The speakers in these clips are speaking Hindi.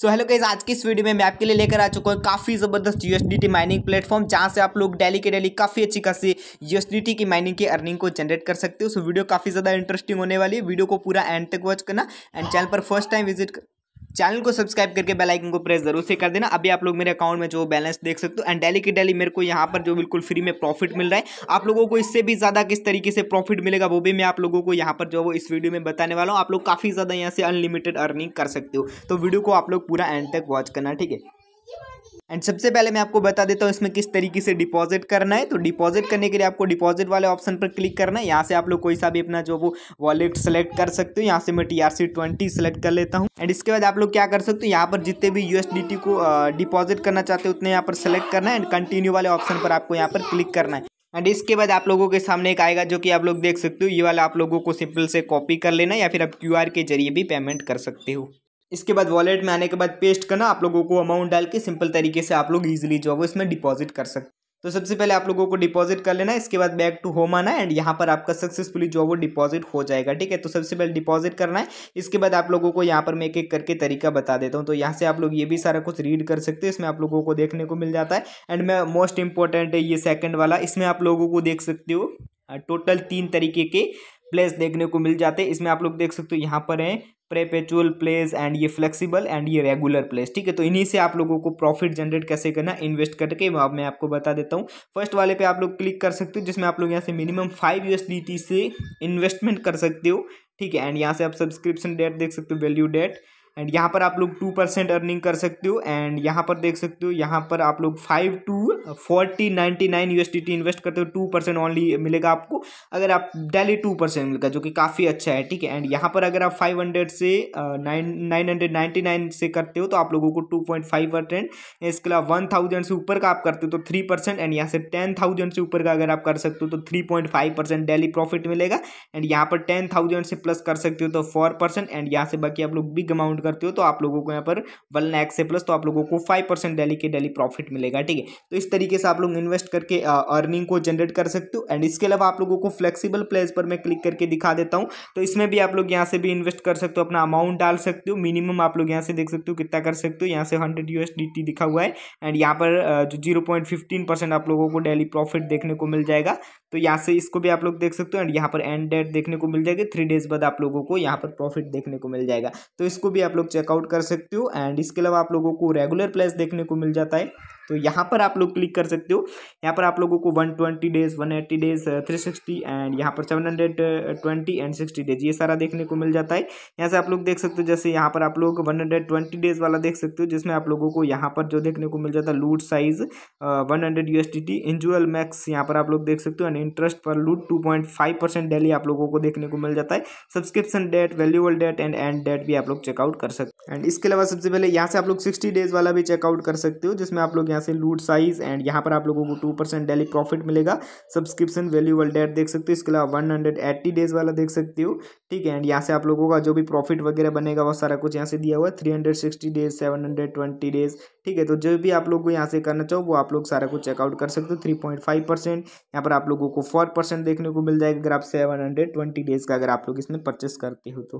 सो हेलो गाइज आज की इस वीडियो में मैं आपके लिए लेकर आ चुका हूँ काफ़ी ज़बरदस्त यू माइनिंग प्लेटफॉर्म जहाँ से आप लोग डेली के डेली काफ़ी अच्छी खासी यू की माइनिंग की अर्निंग को जनरेट कर सकते हो सो वीडियो काफ़ी ज़्यादा इंटरेस्टिंग होने वाली है वीडियो को पूरा एंड तक वॉच करना एंड चैनल पर फर्स्ट टाइम विजिट कर... चैनल को सब्सक्राइब करके बेल आइकन को प्रेस जरूर से कर देना अभी आप लोग मेरे अकाउंट में जो बैलेंस देख सकते हो एंड डेली की डेली मेरे को यहाँ पर जो बिल्कुल फ्री में प्रॉफिट मिल रहा है आप लोगों को इससे भी ज़्यादा किस तरीके से प्रॉफिट मिलेगा वो भी मैं आप लोगों को यहाँ पर जो वो इस वीडियो में बताने वाला हूँ आप लोग काफ़ी ज़्यादा यहाँ से अनलिमिटेड अर्निंग कर सकते हो तो वीडियो को आप लोग पूरा एंड तक वॉच करना ठीक है एंड सबसे पहले मैं आपको बता देता हूँ इसमें किस तरीके से डिपॉजिट करना है तो डिपॉजिट करने के लिए आपको डिपॉजिट वाले ऑप्शन पर क्लिक करना है यहाँ से आप लोग कोई सा भी अपना जो वो वॉलेट सेलेक्ट कर सकते हो यहाँ से मैं T R C twenty select कर लेता हूँ एंड इसके बाद आप लोग क्या कर सकते हो यहाँ पर जितने भी यू को डिपॉजिट करना चाहते हो उतने यहाँ पर सेलेक्ट करना है एंड कंटिन्यू वाले ऑप्शन पर आपको यहाँ पर क्लिक करना है एंड इसके बाद आप लोगों के सामने एक आएगा जो कि आप लोग देख सकते हो ये वाला आप लोगों को सिंपल से कॉपी कर लेना या फिर आप क्यू के जरिए भी पेमेंट कर सकते हो इसके बाद वॉलेट में आने के बाद पेस्ट करना आप लोगों को अमाउंट डाल के सिंपल तरीके से आप लोग ईजिली जो है वो इसमें डिपॉजिट कर सकते तो सबसे पहले आप लोगों को डिपॉजिट कर लेना है इसके बाद बैक टू होम आना है एंड यहाँ पर आपका सक्सेसफुली जो है वो डिपॉजिट हो जाएगा ठीक है तो सबसे पहले डिपॉजिट करना है इसके बाद आप लोगों को यहाँ पर मैं एक एक करके तरीका बता देता हूँ तो यहाँ से आप लोग ये भी सारा कुछ रीड कर सकते हैं इसमें आप लोगों को देखने को मिल जाता है एंड मैं मोस्ट इंपॉर्टेंट है ये सेकेंड वाला इसमें आप लोगों को देख सकते हो टोटल तीन तरीके के प्लेस देखने को मिल जाते हैं इसमें आप लोग देख सकते हो यहाँ पर हैं प्रेपेचुअल प्लेस एंड ये फ्लेक्सिबल एंड ये रेगुलर प्लेस ठीक है तो इन्हीं से आप लोगों को प्रॉफिट जनरेट कैसे करना इन्वेस्ट करके अब मैं आपको बता देता हूँ फर्स्ट वाले पे आप लोग क्लिक कर सकते हो जिसमें आप लोग यहाँ से मिनिमम फाइव यूएसडीटी से इन्वेस्टमेंट कर सकते हो ठीक है एंड यहाँ से आप सब्सक्रिप्शन डेट देख सकते हो वैल्यू डेट एंड यहाँ पर आप लोग टू परसेंट अर्निंग कर सकते हो एंड यहाँ पर देख सकते हो यहाँ पर आप लोग five to forty ninety nine U S T T invest करते हो टू परसेंट ओनली मिलेगा आपको अगर आप डेली टू परसेंट मिलेगा जो कि काफ़ी अच्छा है ठीक है एंड यहाँ पर अगर आप फाइव हंड्रेड से nine nine hundred ninety nine से करते हो तो आप लोगों को टू पॉइंट फाइव परसेंट इसके अलावा वन थाउजेंड से ऊपर का आप करते हो तो थ्री परसेंट एंड यहाँ से टेन थाउजेंड से ऊपर का अगर आप कर सकते हो तो three point five percent daily profit मिलेगा एंड यहाँ पर टेन थाउजेंड से प्लस कर सकते हो तो फोर परसेंट एंड यहाँ से बाकी आप लोग बिग अमाउंट करते हो तो आप लोगों को यहाँ पर वन लैख से प्लस तो आप लोगों को फाइव परसेंट डेली के डेली प्रॉफिट मिलेगा ठीक है तो इस तरीके से आप लोग इन्वेस्ट करके अर्निंग को जनरेट कर सकते हो एंड इसके अलावा आप लोगों को फ्लेक्सीबल प्लेस पर मैं क्लिक करके दिखा देता हूँ तो इसमें भी आप लोग यहाँ से भी इन्वेस्ट कर सकते हो अपना अमाउंट डाल सकते हो मिनिमम आप लोग यहाँ से देख सकते हो कितना कर सकते हो यहाँ से हंड्रेड यू दिखा हुआ है एंड यहाँ पर जो जीरो आप लोगों को डेली प्रॉफिट देखने को मिल जाएगा तो यहाँ से इसको भी आप लोग देख सकते हो एंड यहाँ पर एंड डेट देखने को मिल जाएगी थ्री डेज बाद आप लोगों को यहाँ पर प्रॉफिट देखने को मिल जाएगा तो इसको भी आप लोग चेकआउट कर सकते हो एंड इसके अलावा आप लोगों को रेगुलर प्लेस देखने को मिल जाता है तो यहाँ पर आप लोग क्लिक कर सकते हो यहाँ पर आप लोगों को one twenty days one eighty days three sixty and यहाँ पर seven hundred twenty and sixty days ये सारा देखने को मिल जाता है यहाँ से आप लोग देख सकते हो जैसे यहाँ पर आप लोग वन हंड्रेड ट्वेंटी डेज वाला देख सकते हो जिसमें आप लोगों को यहाँ पर जो देखने को मिल जाता है lot size one hundred U S T T इंजुअल मैक्स यहाँ पर आप लोग देख सकते हो एंड इंटरेस्ट पर lot two point five percent daily आप लोगों को देखने को मिल जाता है subscription date valuable date and end date भी आप लोग चेकआउट कर सकते हैं एंड इसके अलावा सबसे पहले यहाँ से आप लोग सिक्सटी डेज वाला भी चेकआउट कर सकते हो जिसमें आप लोग यहाँ यहाँ से लूट साइज एंड यहाँ पर आप लोगों को टू परसेंट डेली प्रॉफिट मिलेगा सब्सक्रिप्शन वैल्यू वर्ल्ड डेट देख सकते हो इसके अलावा वन हंड्रेड एट्टी डेज वाला देख सकते हो ठीक है एंड यहाँ से आप लोगों का जो भी प्रॉफिट वगैरह बनेगा वो सारा कुछ यहाँ से दिया हुआ है three hundred sixty days seven hundred twenty days ठीक है तो जो भी आप लोग को यहाँ से करना चाहो वो आप लोग सारा कुछ चेकआउट कर सकते हो थ्री पॉइंट फाइव परसेंट यहाँ पर आप लोगों को फोर परसेंट देखने को मिल जाएगा अगर आप सेवन हंड्रेड ट्वेंटी डेज का अगर आप लोग इसमें परचेस करते हो तो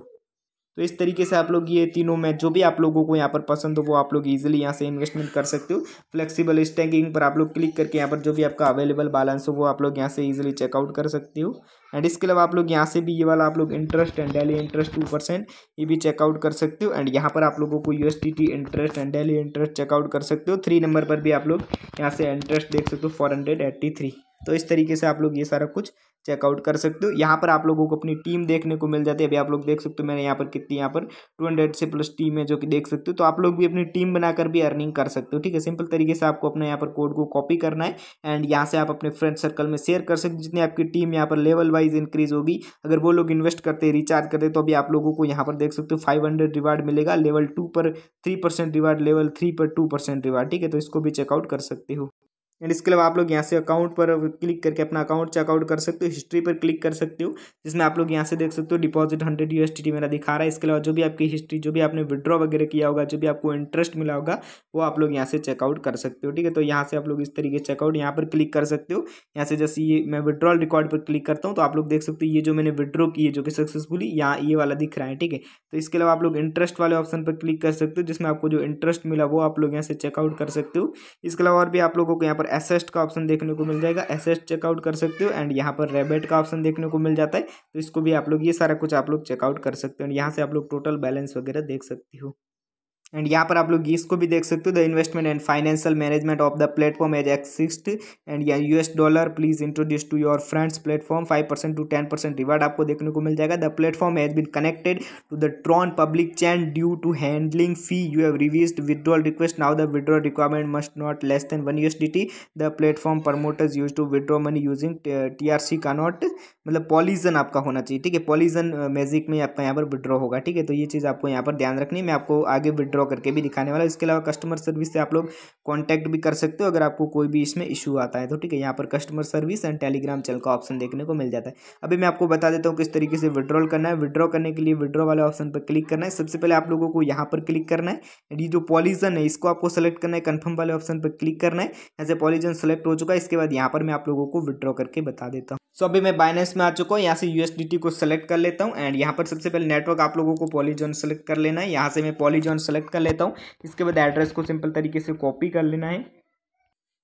तो इस तरीके से आप लोग ये तीनों में जो भी आप लोगों को यहाँ पर पसंद हो वो आप लोग इजीली यहाँ से इन्वेस्टमेंट कर सकते हो फ्लेक्सिबल स्टैकिंग पर आप लोग क्लिक करके यहाँ पर जो भी आपका अवेलेबल बैलेंस हो वो आप लोग यहाँ से इजीली चेकआउट कर सकते हो एंड इसके अलावा आप लोग यहाँ से भी ये वाला आप लोग interest and daily interest two percent ये भी चेकआउट कर सकते हो एंड यहाँ पर आप लोगों को you interest and daily interest checkout कर सकते हो थ्री नंबर पर भी आप लोग यहाँ से इंटरेस्ट देख सकते हो फोर हंड्रेड एट्टी थ्री तो इस तरीके से आप लोग ये सारा कुछ चेकआउट कर सकते हो यहाँ पर आप लोगों को अपनी टीम देखने को मिल जाती है अभी आप लोग देख सकते हो मैंने यहाँ पर कितनी यहाँ पर टू हंड्रेड से प्लस टीम है जो कि देख सकते हो तो आप लोग भी अपनी टीम बनाकर भी अर्निंग कर सकते हो ठीक है सिंपल तरीके से आपको अपने यहाँ पर कोड को कॉपी करना है एंड यहाँ से आप अपने फ्रेंड सर्कल में शेयर कर सकते हो जितनी आपकी टीम यहाँ पर लेवल वाइज इंक्रीज होगी अगर वो लोग इन्वेस्ट करते रिचार्ज करते तो अभी आप लोगों को यहाँ पर देख सकते हो फाइव रिवार्ड मिलेगा लेवल टू पर थ्री रिवार्ड लेवल थ्री पर टू रिवार्ड ठीक है तो इसको भी चेकआउट कर सकते हो एंड इसके अलावा आप लोग यहाँ से अकाउंट पर क्लिक करके अपना अकाउंट चेकआउट कर सकते हो हिस्ट्री पर क्लिक कर सकते हो जिसमें आप लोग यहाँ से देख सकते हो डिपॉजिट हंड्रेड यू मेरा दिखा रहा है इसके अलावा जो भी आपकी हिस्ट्री जो भी आपने विड्रॉ वगैरह किया होगा जो भी आपको इंटरेस्ट मिला होगा वो आप लोग यहाँ से चेकआउट कर सकते हो ठीक है तो यहाँ से आप लोग इस तरीके चेकआउट यहाँ पर क्लिक कर सकते हो यहाँ से जैसे ये मैं विड्रॉल रिकॉर्ड पर क्लिक करता हूँ तो आप लोग देख सकते हो ये जो मैंने विड्रॉ की है जो कि सक्सेसफुली यहाँ ये वाला दिख रहा है ठीक है तो इसके अलावा आप लोग इंटरेस्ट वाले ऑप्शन पर क्लिक कर सकते हो जिसमें आपको जो इंटरेस्ट मिला वो आप लोग यहाँ से चेकआउट कर सकते हो इसके अलावा और भी आप लोगों को यहाँ पर एसेस्ट का ऑप्शन देखने को मिल जाएगा एसेस्ट चेकआउट कर सकते हो एंड यहाँ पर रेबेट का ऑप्शन देखने को मिल जाता है तो इसको भी आप लोग ये सारा कुछ आप लोग चेकआउट कर सकते हो एंड यहाँ से आप लोग टोटल बैलेंस वगैरह देख सकते हो एंड यहाँ पर आप लोग इसको भी देख सकते हो the investment and financial management of the platform as exist and या US dollar please introduce to your friends platform five percent to ten percent reward आपको देखने को मिल जाएगा the platform has been connected to the Tron public chain due to handling fee you have revise withdrawal request now the withdrawal requirement must not less than one U the platform promoters use to withdraw money using T R C का नॉट मतलब पॉलिजन आपका होना चाहिए ठीक है पॉलिजन मैजिक uh, में आपका यहाँ पर विड्रॉ होगा ठीक है तो ये चीज़ आपको यहाँ पर ध्यान रखनी मैं आपको आगे विड्रॉ ड्रॉ करके भी दिखाने वाला इसके अलावा कस्टमर सर्विस से आप लोग कॉन्टैक्ट भी कर सकते हो अगर आपको कोई भी इसमें इशू आता है तो ठीक है यहाँ पर customer service and Telegram channel का ऑप्शन देखने को मिल जाता है अभी मैं आपको बता देता हूँ किस तरीके से विड्रॉल करना है विड्रॉ करने के लिए विड्रॉ वाले ऑप्शन पर क्लिक करना है सबसे पहले आप लोगों को यहाँ पर क्लिक करना है ये जो पॉलिजन है इसको आपको सेलेक्ट करना है कन्फर्म वाले ऑप्शन पर क्लिक करना है ऐसे पॉलिजन सेलेक्ट हो चुका है इसके बाद यहाँ पर मैं आप लोगों को विड्रॉ करके बता देता हूँ सो so, अभी मैं बाइनेंस में आ चुका हूँ यहाँ से यूएसडीटी को सिलेक्ट कर लेता हूँ एंड यहाँ पर सबसे पहले नेटवर्क आप लोगों को पॉलीजॉन सेलेक्ट कर लेना है यहाँ से मैं पॉलीजॉन सेलेक्ट सेलेक्ट कर लेता हूँ इसके बाद एड्रेस को सिंपल तरीके से कॉपी कर लेना है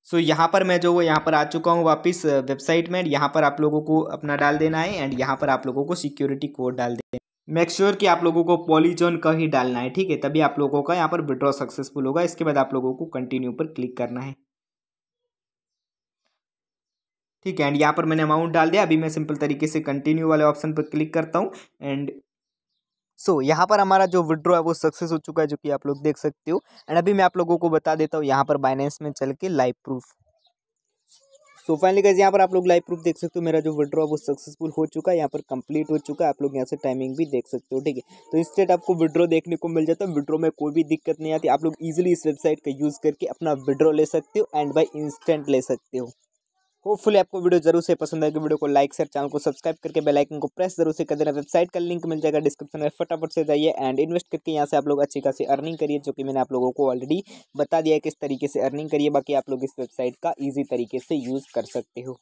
सो so, यहाँ पर मैं जो वो यहाँ पर आ चुका हूँ वापस वेबसाइट में यहाँ पर आप लोगों को अपना डाल देना है एंड यहाँ पर आप लोगों को सिक्योरिटी कोड डाल देना है मेक श्योर sure कि आप लोगों को पॉलीजोन का ही डालना है ठीक है तभी आप लोगों का यहाँ पर विड्रॉ सक्सेसफुल होगा इसके बाद आप लोगों को कंटिन्यू पर क्लिक करना है ठीक है एंड यहाँ पर मैंने अमाउंट डाल दिया अभी मैं सिंपल तरीके से कंटिन्यू वाले ऑप्शन पर क्लिक करता हूँ एंड सो so, यहाँ पर हमारा जो विड्रॉ है वो सक्सेस हो चुका है जो कि आप लोग देख सकते हो एंड अभी मैं आप लोगों को बता देता हूँ यहाँ पर बाइनेंस में चल के live proof so finally guys यहाँ पर आप लोग लाइव प्रूफ देख सकते हो मेरा जो विड्रॉ वो सक्सेसफुल हो चुका है यहाँ पर कंप्लीट हो चुका है आप लोग यहाँ से टाइमिंग भी देख सकते हो ठीक है तो इंस्टेंट आपको विड्रॉ देखने को मिल जाता है विड्रॉ में कोई भी दिक्कत नहीं आती आप लोग ईजिली इस वेबसाइट का यूज़ करके अपना विड्रॉ ले सकते हो एंड बाई इंस्टेंट ले सकते हो होपफुली आपको वीडियो जरूर से पसंद आएगी वीडियो को लाइक शेयर चैनल को सब्सक्राइब करके बेल आइकन को प्रेस जरूर से कर देना वेबसाइट का लिंक मिल जाएगा डिस्क्रिप्शन में फटाफट से जाइए एंड इन्वेस्ट करके यहाँ से आप लोग अच्छी खासी अर्निंग करिए जो कि मैंने आप लोगों को ऑलरेडी बता दिया है किस तरीके से अर्निंग करिए बाकी आप लोग इस वेबसाइट का ईजी तरीके से यूज़ कर सकते हो